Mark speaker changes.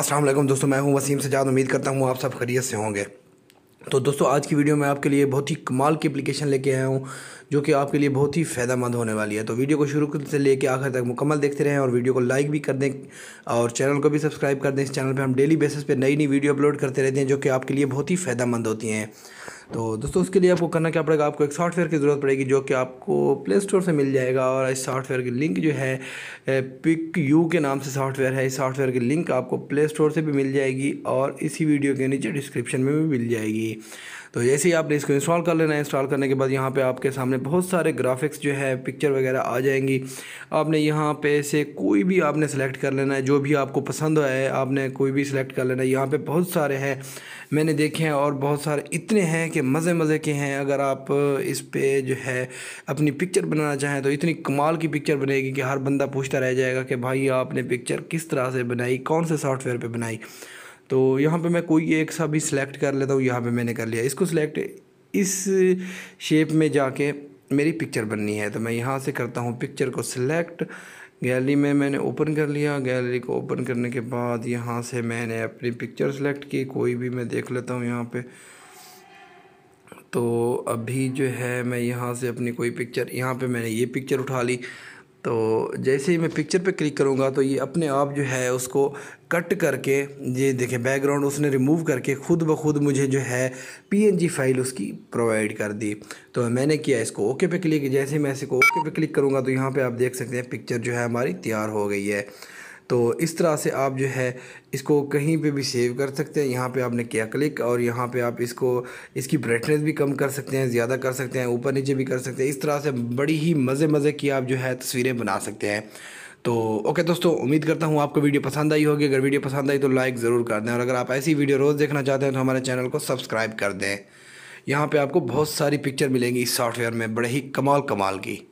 Speaker 1: अस्सलाम वालेकुम दोस्तों मैं हूं वसीम सजाद उम्मीद करता हूं आप सब खरीत से होंगे तो दोस्तों आज की वीडियो में आपके लिए बहुत ही कमाल की एप्लीकेशन लेके आया हूं जो कि आपके लिए बहुत ही मंद होने वाली है तो वीडियो को शुरू से लेके आखिर तक मुकम्मल देखते रहें और वीडियो को लाइक भी कर दें और चैनल को भी सब्सक्राइब कर दें इस चैनल पर हम डेली बेसिस पर नई नई वीडियो अपलोड करते रहते हैं जो कि आपके लिए बहुत ही फ़ायदामंद होती हैं तो दोस्तों उसके लिए आपको करना क्या पड़ेगा आपको एक सॉफ्टवेयर की ज़रूरत पड़ेगी जो कि आपको प्ले स्टोर से मिल जाएगा और इस सॉफ्टवेयर की लिंक जो है पिक यू के नाम से सॉफ्टवेयर है इस सॉफ्टवेयर की लिंक आपको प्ले स्टोर से भी मिल जाएगी और इसी वीडियो के नीचे डिस्क्रिप्शन में भी मिल जाएगी तो जैसे ही आपने इसको इंस्टॉल कर लेना है इंस्टॉल करने के बाद यहाँ पे आपके सामने बहुत सारे ग्राफिक्स जो है पिक्चर वगैरह आ जाएंगी आपने यहाँ पे से कोई भी आपने सेलेक्ट कर लेना है जो भी आपको पसंद है आपने कोई भी सिलेक्ट कर लेना है यहाँ पे बहुत सारे हैं मैंने देखे हैं और बहुत सारे इतने हैं कि के मज़े मज़े के हैं अगर आप इस पर जो है अपनी पिक्चर बनाना चाहें तो इतनी कमाल की पिक्चर बनेगी कि हर बंदा पूछता रह जाएगा कि भाई आपने पिक्चर किस तरह से बनाई कौन से सॉफ्टवेयर पर बनाई तो यहाँ पे मैं कोई एक सा भी सिलेक्ट कर लेता हूँ यहाँ पे मैंने कर लिया इसको सिलेक्ट इस शेप में जाके मेरी पिक्चर बननी है तो मैं यहाँ से करता हूँ पिक्चर को सिलेक्ट गैलरी में मैंने ओपन कर लिया गैलरी को ओपन करने के बाद यहाँ से मैंने अपनी पिक्चर सेलेक्ट की कोई भी मैं देख लेता हूँ यहाँ पे तो अभी जो है मैं यहाँ से अपनी कोई पिक्चर यहाँ पे मैंने ये पिक्चर उठा ली तो जैसे ही मैं पिक्चर पे क्लिक करूँगा तो ये अपने आप जो है उसको कट करके ये देखें बैकग्राउंड उसने रिमूव करके ख़ुद ब खुद मुझे जो है पीएनजी फाइल उसकी प्रोवाइड कर दी तो मैंने किया इसको ओके पे क्लिक जैसे ही मैं इसको ओके पे क्लिक करूँगा तो यहाँ पे आप देख सकते हैं पिक्चर जो है हमारी तैयार हो गई है तो इस तरह से आप जो है इसको कहीं पे भी सेव कर सकते हैं यहाँ पे आपने किया क्लिक और यहाँ पे आप इसको इसकी ब्राइटनेस भी कम कर सकते हैं ज़्यादा कर सकते हैं ऊपर नीचे भी कर सकते हैं इस तरह से बड़ी ही मज़े मज़े की आप जो है तस्वीरें बना सकते हैं तो ओके दोस्तों उम्मीद करता हूँ आपको वीडियो पसंद आई होगी अगर वीडियो पसंद आई तो लाइक ज़रूर कर दें और अगर आप ऐसी वीडियो रोज़ देखना चाहते हैं तो हमारे चैनल को सब्सक्राइब कर दें यहाँ पे आपको बहुत सारी पिक्चर मिलेंगी इस सॉफ्टवेयर में बड़े ही कमाल कमाल की